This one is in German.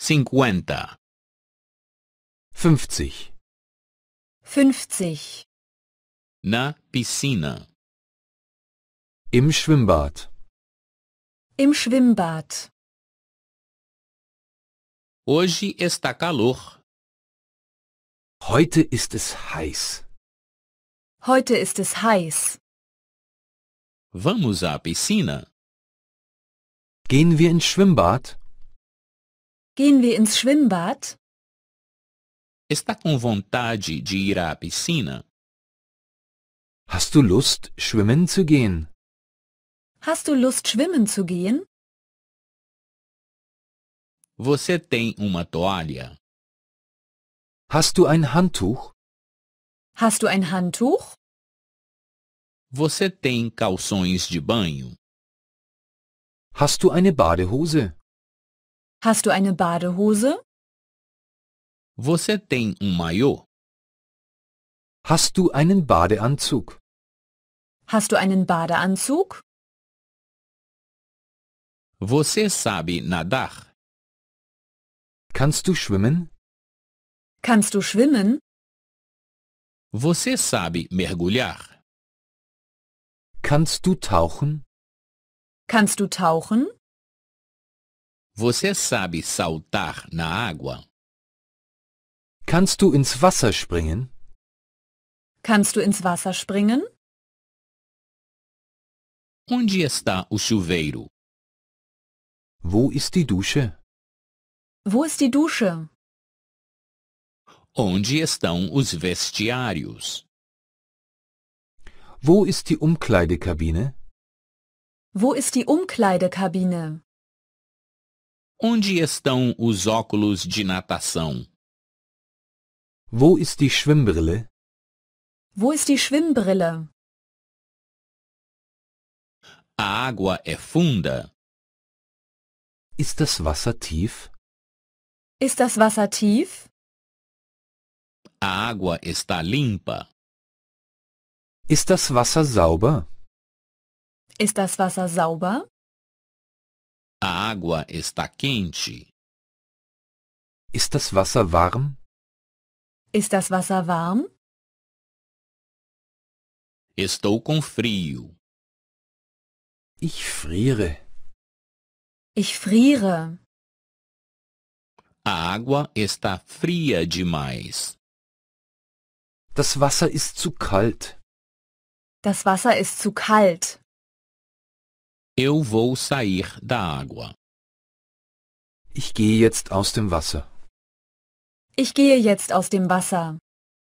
50 50 50. Na piscina. Im Schwimmbad. Im Schwimmbad. Hoje está calor. Heute ist es heiß. Heute ist es heiß. Vamos à piscina. Gehen wir ins Schwimmbad? Gehen wir ins Schwimmbad? Está com vontade de ir à piscina? Hast du Lust, schwimmen zu gehen? Hast du Lust, schwimmen zu gehen? Você tem uma toalha? Hast du ein Handtuch? Hast du ein Handtuch? Você tem calções de banho? Hast du eine Badehose? Hast du eine Badehose? Você tem um maiô? Hast du einen Badeanzug? Hast du einen Badeanzug? Você sabe nadar? Kannst du schwimmen? Kannst du schwimmen? Você sabe mergulhar? Kannst du tauchen? Kannst du tauchen? Você sabe saltar na água? Kannst du ins Wasser springen? Kannst du ins Wasser springen? Onde está o chuveiro? Wo ist die Dusche? Wo ist die Dusche? Onde estão os vestiários? Wo ist die Umkleidekabine? Wo ist die Umkleidekabine? Onde estão os óculos de natação? Wo ist die Schwimmbrille? Wo ist die Schwimmbrille? A água é funda. Ist das Wasser tief? Ist das Wasser tief? A água está limpa. Ist das Wasser sauber? Ist das Wasser sauber? A água está quente. Ist das Wasser warm? Ist das Wasser warm? Estou com frio. Ich friere. Ich friere. A água está fria demais. Das Wasser ist zu kalt. Das Wasser ist zu kalt. Eu vou sair da água. Ich gehe jetzt aus dem Wasser. Ich gehe jetzt aus dem Wasser.